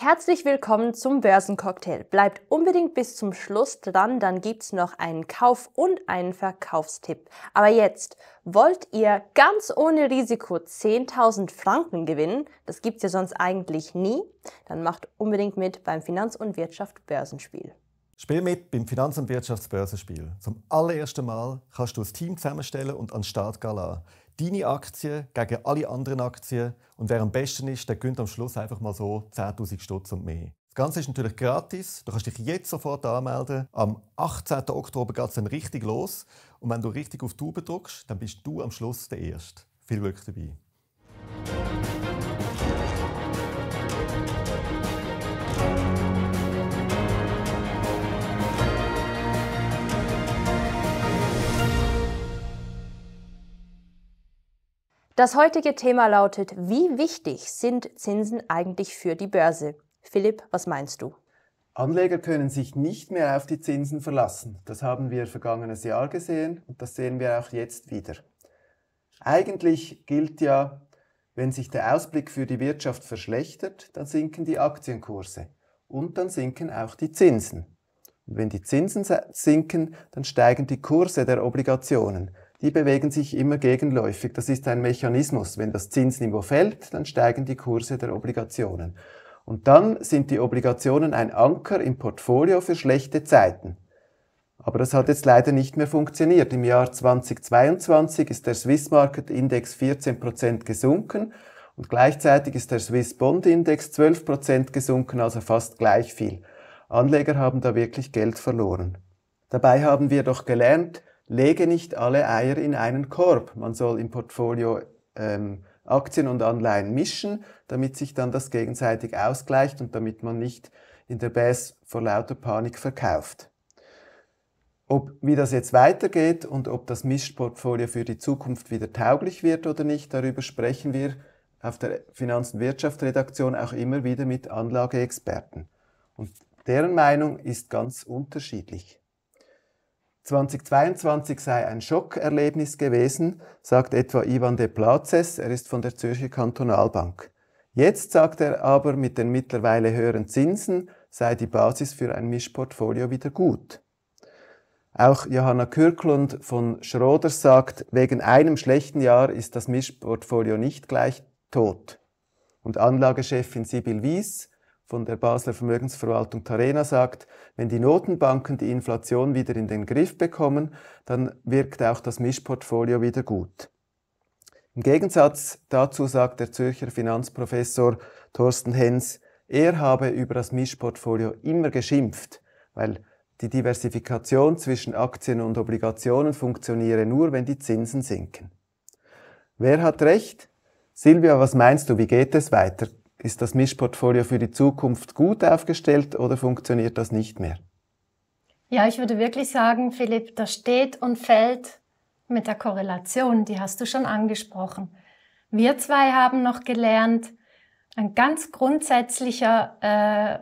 Herzlich willkommen zum Börsencocktail. Bleibt unbedingt bis zum Schluss dran, dann gibt's noch einen Kauf- und einen Verkaufstipp. Aber jetzt, wollt ihr ganz ohne Risiko 10.000 Franken gewinnen? Das gibt's ja sonst eigentlich nie. Dann macht unbedingt mit beim Finanz- und Wirtschaft Börsenspiel. Spiel mit beim Finanz- und Wirtschaftsbörsenspiel. Zum allerersten Mal kannst du ein Team zusammenstellen und an den Start gehen lassen. Deine Aktien gegen alle anderen Aktien und wer am besten ist, der gewinnt am Schluss einfach mal so 10.000 Stutz und mehr. Das Ganze ist natürlich gratis. Du kannst dich jetzt sofort anmelden. Am 18. Oktober geht es dann richtig los. Und wenn du richtig auf die Tube drückst, dann bist du am Schluss der Erste. Viel Glück dabei. Das heutige Thema lautet, wie wichtig sind Zinsen eigentlich für die Börse? Philipp, was meinst du? Anleger können sich nicht mehr auf die Zinsen verlassen. Das haben wir vergangenes Jahr gesehen und das sehen wir auch jetzt wieder. Eigentlich gilt ja, wenn sich der Ausblick für die Wirtschaft verschlechtert, dann sinken die Aktienkurse und dann sinken auch die Zinsen. Und wenn die Zinsen sinken, dann steigen die Kurse der Obligationen die bewegen sich immer gegenläufig. Das ist ein Mechanismus. Wenn das Zinsniveau fällt, dann steigen die Kurse der Obligationen. Und dann sind die Obligationen ein Anker im Portfolio für schlechte Zeiten. Aber das hat jetzt leider nicht mehr funktioniert. Im Jahr 2022 ist der Swiss Market Index 14% gesunken und gleichzeitig ist der Swiss Bond Index 12% gesunken, also fast gleich viel. Anleger haben da wirklich Geld verloren. Dabei haben wir doch gelernt, lege nicht alle Eier in einen Korb. Man soll im Portfolio ähm, Aktien und Anleihen mischen, damit sich dann das gegenseitig ausgleicht und damit man nicht in der Base vor lauter Panik verkauft. Ob wie das jetzt weitergeht und ob das Mischportfolio für die Zukunft wieder tauglich wird oder nicht, darüber sprechen wir auf der Finanz- und Wirtschaftsredaktion auch immer wieder mit Anlageexperten. Und deren Meinung ist ganz unterschiedlich. 2022 sei ein Schockerlebnis gewesen, sagt etwa Ivan de Plazes, er ist von der Zürcher Kantonalbank. Jetzt sagt er aber, mit den mittlerweile höheren Zinsen sei die Basis für ein Mischportfolio wieder gut. Auch Johanna Kürklund von Schroder sagt, wegen einem schlechten Jahr ist das Mischportfolio nicht gleich tot. Und Anlagechefin Sibyl Wies von der Basler Vermögensverwaltung Tarena sagt, wenn die Notenbanken die Inflation wieder in den Griff bekommen, dann wirkt auch das Mischportfolio wieder gut. Im Gegensatz dazu sagt der Zürcher Finanzprofessor Thorsten Hens, er habe über das Mischportfolio immer geschimpft, weil die Diversifikation zwischen Aktien und Obligationen funktioniere nur, wenn die Zinsen sinken. Wer hat recht? Silvia, was meinst du, wie geht es weiter? Ist das Mischportfolio für die Zukunft gut aufgestellt oder funktioniert das nicht mehr? Ja, ich würde wirklich sagen, Philipp, das steht und fällt mit der Korrelation, die hast du schon angesprochen. Wir zwei haben noch gelernt, ein ganz grundsätzlicher äh,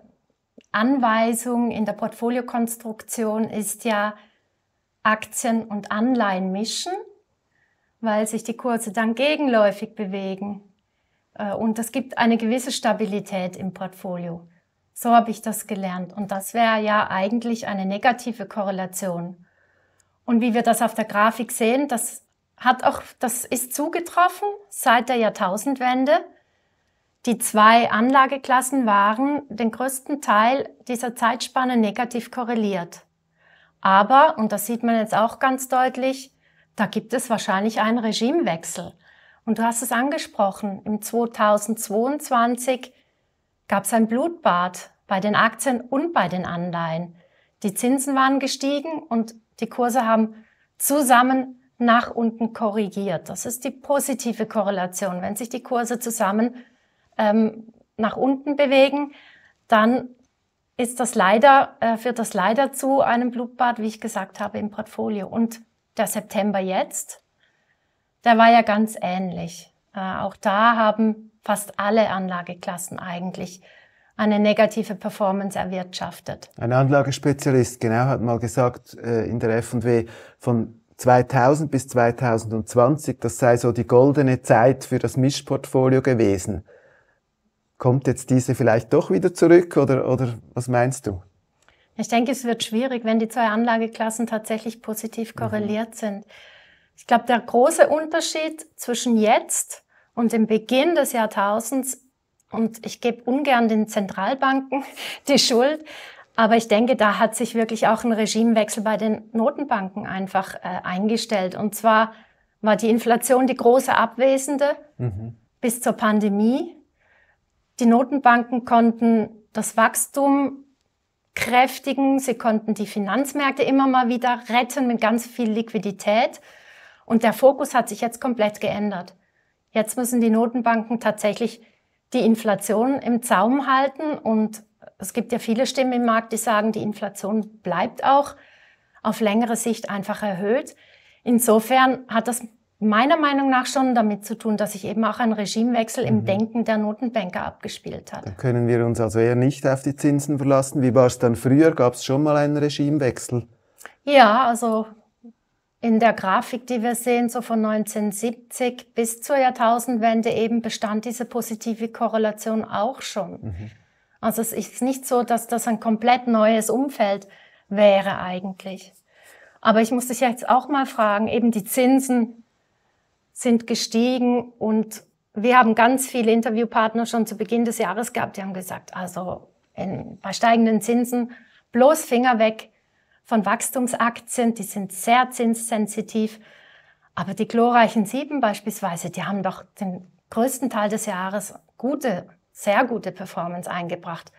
Anweisung in der Portfoliokonstruktion ist ja Aktien und Anleihen mischen, weil sich die Kurse dann gegenläufig bewegen. Äh, und es gibt eine gewisse Stabilität im Portfolio. So habe ich das gelernt. Und das wäre ja eigentlich eine negative Korrelation. Und wie wir das auf der Grafik sehen, das hat auch, das ist zugetroffen seit der Jahrtausendwende. Die zwei Anlageklassen waren den größten Teil dieser Zeitspanne negativ korreliert. Aber, und das sieht man jetzt auch ganz deutlich, da gibt es wahrscheinlich einen Regimewechsel. Und du hast es angesprochen, im 2022 gab es ein Blutbad bei den Aktien und bei den Anleihen. Die Zinsen waren gestiegen und die Kurse haben zusammen nach unten korrigiert. Das ist die positive Korrelation. Wenn sich die Kurse zusammen ähm, nach unten bewegen, dann ist das leider, äh, führt das leider zu einem Blutbad, wie ich gesagt habe, im Portfolio. Und der September jetzt der war ja ganz ähnlich. Äh, auch da haben fast alle Anlageklassen eigentlich eine negative Performance erwirtschaftet. Ein Anlagespezialist, genau, hat mal gesagt äh, in der FW von 2000 bis 2020, das sei so die goldene Zeit für das Mischportfolio gewesen. Kommt jetzt diese vielleicht doch wieder zurück oder, oder was meinst du? Ich denke, es wird schwierig, wenn die zwei Anlageklassen tatsächlich positiv mhm. korreliert mhm. sind. Ich glaube, der große Unterschied zwischen jetzt und dem Beginn des Jahrtausends, und ich gebe ungern den Zentralbanken die Schuld, aber ich denke, da hat sich wirklich auch ein Regimewechsel bei den Notenbanken einfach äh, eingestellt. Und zwar war die Inflation die große Abwesende mhm. bis zur Pandemie. Die Notenbanken konnten das Wachstum kräftigen, sie konnten die Finanzmärkte immer mal wieder retten mit ganz viel Liquidität. Und der Fokus hat sich jetzt komplett geändert. Jetzt müssen die Notenbanken tatsächlich die Inflation im Zaum halten. Und es gibt ja viele Stimmen im Markt, die sagen, die Inflation bleibt auch auf längere Sicht einfach erhöht. Insofern hat das meiner Meinung nach schon damit zu tun, dass sich eben auch ein Regimewechsel im mhm. Denken der Notenbanker abgespielt hat. Da können wir uns also eher nicht auf die Zinsen verlassen? Wie war es dann früher? Gab es schon mal einen Regimewechsel? Ja, also in der Grafik, die wir sehen, so von 1970 bis zur Jahrtausendwende eben bestand diese positive Korrelation auch schon. Mhm. Also es ist nicht so, dass das ein komplett neues Umfeld wäre eigentlich. Aber ich muss dich jetzt auch mal fragen, eben die Zinsen sind gestiegen und wir haben ganz viele Interviewpartner schon zu Beginn des Jahres gehabt, die haben gesagt, also in, bei steigenden Zinsen bloß Finger weg, von Wachstumsaktien, die sind sehr zinssensitiv. Aber die glorreichen Sieben beispielsweise, die haben doch den größten Teil des Jahres gute, sehr gute Performance eingebracht.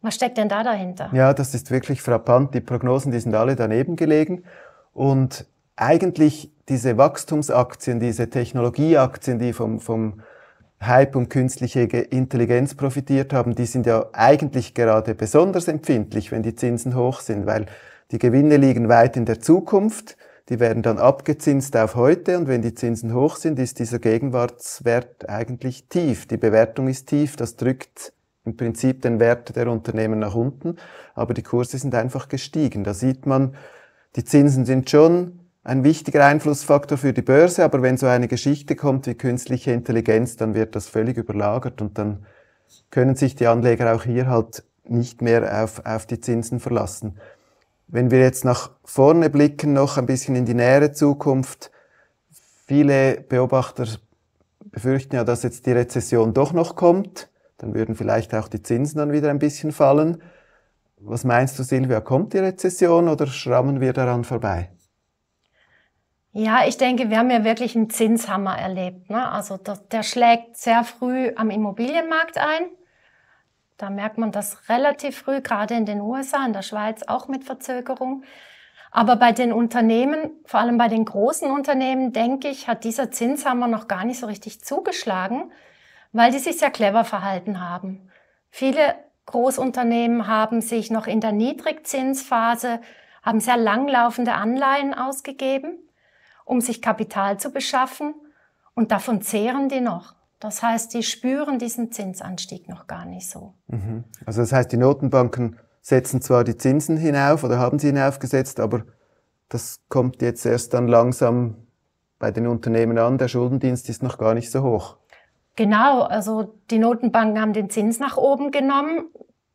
Was steckt denn da dahinter? Ja, das ist wirklich frappant. Die Prognosen, die sind alle daneben gelegen. Und eigentlich diese Wachstumsaktien, diese Technologieaktien, die vom, vom Hype um künstliche Intelligenz profitiert haben, die sind ja eigentlich gerade besonders empfindlich, wenn die Zinsen hoch sind, weil die Gewinne liegen weit in der Zukunft. Die werden dann abgezinst auf heute und wenn die Zinsen hoch sind, ist dieser Gegenwartswert eigentlich tief. Die Bewertung ist tief, das drückt im Prinzip den Wert der Unternehmen nach unten, aber die Kurse sind einfach gestiegen. Da sieht man, die Zinsen sind schon ein wichtiger Einflussfaktor für die Börse, aber wenn so eine Geschichte kommt wie künstliche Intelligenz, dann wird das völlig überlagert und dann können sich die Anleger auch hier halt nicht mehr auf, auf die Zinsen verlassen. Wenn wir jetzt nach vorne blicken, noch ein bisschen in die nähere Zukunft, viele Beobachter befürchten ja, dass jetzt die Rezession doch noch kommt. Dann würden vielleicht auch die Zinsen dann wieder ein bisschen fallen. Was meinst du, Silvia, kommt die Rezession oder schrammen wir daran vorbei? Ja, ich denke, wir haben ja wirklich einen Zinshammer erlebt. Ne? Also der, der schlägt sehr früh am Immobilienmarkt ein. Da merkt man das relativ früh, gerade in den USA, in der Schweiz auch mit Verzögerung. Aber bei den Unternehmen, vor allem bei den großen Unternehmen, denke ich, hat dieser Zinshammer noch gar nicht so richtig zugeschlagen, weil die sich sehr clever verhalten haben. Viele Großunternehmen haben sich noch in der Niedrigzinsphase, haben sehr langlaufende Anleihen ausgegeben, um sich Kapital zu beschaffen und davon zehren die noch. Das heißt, die spüren diesen Zinsanstieg noch gar nicht so. Mhm. Also das heißt, die Notenbanken setzen zwar die Zinsen hinauf oder haben sie hinaufgesetzt, aber das kommt jetzt erst dann langsam bei den Unternehmen an. Der Schuldendienst ist noch gar nicht so hoch. Genau, also die Notenbanken haben den Zins nach oben genommen.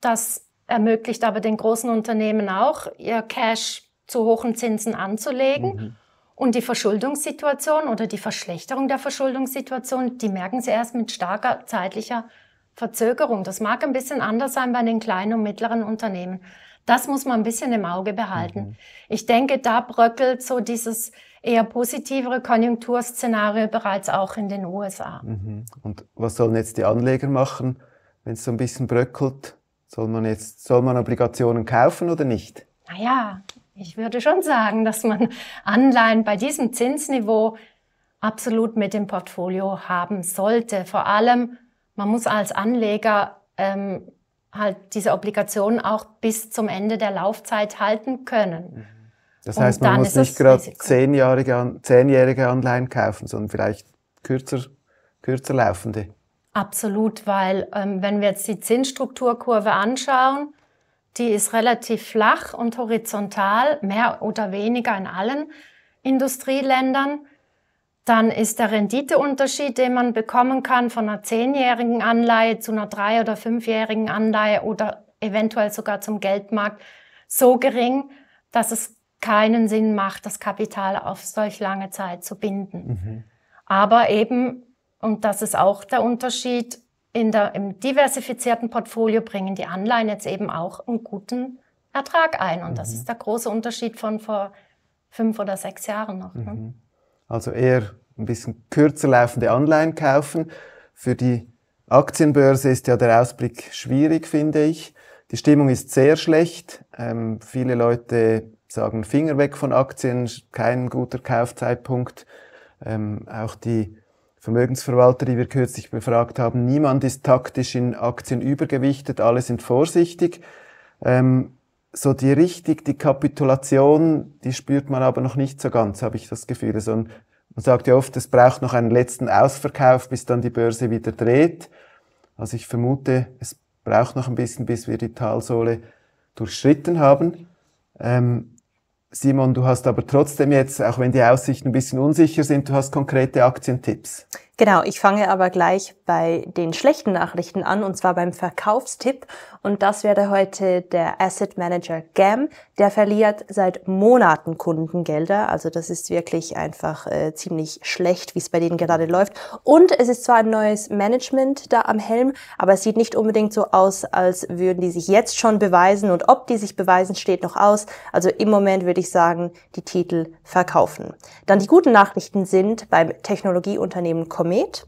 Das ermöglicht aber den großen Unternehmen auch, ihr Cash zu hohen Zinsen anzulegen. Mhm. Und die Verschuldungssituation oder die Verschlechterung der Verschuldungssituation, die merken sie erst mit starker zeitlicher Verzögerung. Das mag ein bisschen anders sein bei den kleinen und mittleren Unternehmen. Das muss man ein bisschen im Auge behalten. Mhm. Ich denke, da bröckelt so dieses eher positivere Konjunkturszenario bereits auch in den USA. Mhm. Und was sollen jetzt die Anleger machen, wenn es so ein bisschen bröckelt? Soll man jetzt, soll man Obligationen kaufen oder nicht? Naja, ich würde schon sagen, dass man Anleihen bei diesem Zinsniveau absolut mit dem Portfolio haben sollte. Vor allem, man muss als Anleger ähm, halt diese Obligationen auch bis zum Ende der Laufzeit halten können. Mhm. Das heißt, man muss nicht gerade zehnjährige, zehnjährige Anleihen kaufen, sondern vielleicht kürzer, kürzer laufende. Absolut, weil ähm, wenn wir jetzt die Zinsstrukturkurve anschauen, die ist relativ flach und horizontal, mehr oder weniger in allen Industrieländern. Dann ist der Renditeunterschied, den man bekommen kann von einer zehnjährigen Anleihe zu einer drei- oder fünfjährigen Anleihe oder eventuell sogar zum Geldmarkt, so gering, dass es keinen Sinn macht, das Kapital auf solch lange Zeit zu binden. Mhm. Aber eben, und das ist auch der Unterschied, in der, im diversifizierten Portfolio bringen die Anleihen jetzt eben auch einen guten Ertrag ein. Und mhm. das ist der große Unterschied von vor fünf oder sechs Jahren noch. Ne? Mhm. Also eher ein bisschen kürzer laufende Anleihen kaufen. Für die Aktienbörse ist ja der Ausblick schwierig, finde ich. Die Stimmung ist sehr schlecht. Ähm, viele Leute sagen Finger weg von Aktien, kein guter Kaufzeitpunkt. Ähm, auch die Vermögensverwalter, die wir kürzlich befragt haben, niemand ist taktisch in Aktien übergewichtet, alle sind vorsichtig. Ähm, so die richtig, die Kapitulation, die spürt man aber noch nicht so ganz, habe ich das Gefühl. Also man sagt ja oft, es braucht noch einen letzten Ausverkauf, bis dann die Börse wieder dreht. Also ich vermute, es braucht noch ein bisschen, bis wir die Talsohle durchschritten haben. Ähm, Simon, du hast aber trotzdem jetzt, auch wenn die Aussichten ein bisschen unsicher sind, du hast konkrete Aktientipps. Genau, ich fange aber gleich bei den schlechten Nachrichten an und zwar beim Verkaufstipp und das wäre heute der Asset Manager GAM. Der verliert seit Monaten Kundengelder, also das ist wirklich einfach äh, ziemlich schlecht, wie es bei denen gerade läuft. Und es ist zwar ein neues Management da am Helm, aber es sieht nicht unbedingt so aus, als würden die sich jetzt schon beweisen und ob die sich beweisen, steht noch aus. Also im Moment würde ich sagen, die Titel verkaufen. Dann die guten Nachrichten sind beim Technologieunternehmen Com Comet.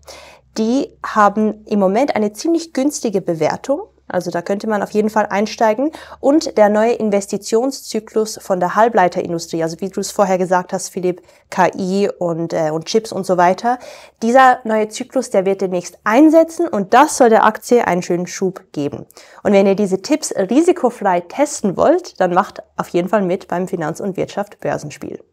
Die haben im Moment eine ziemlich günstige Bewertung. Also da könnte man auf jeden Fall einsteigen. Und der neue Investitionszyklus von der Halbleiterindustrie, also wie du es vorher gesagt hast, Philipp, KI und, äh, und Chips und so weiter. Dieser neue Zyklus, der wird demnächst einsetzen und das soll der Aktie einen schönen Schub geben. Und wenn ihr diese Tipps risikofrei testen wollt, dann macht auf jeden Fall mit beim Finanz- und Wirtschaft Börsenspiel.